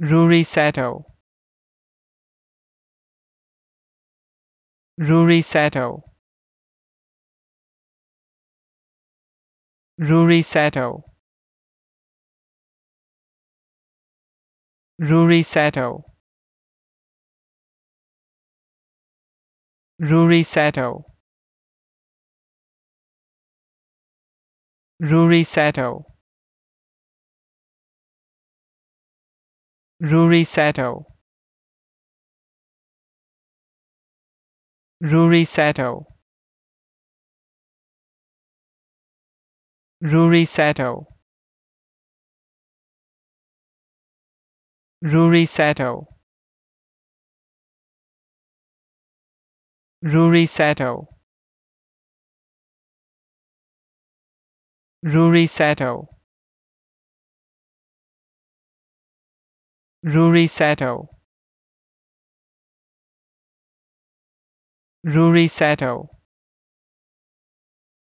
Ruri Sato Ruri Sato Ruri Sato Ruri Sato Ruri Sato Ruri Sato Ruri Sato Ruri Sato Ruri Sato Ruri Sato Ruri Sato Ruri Sato Ruri Sato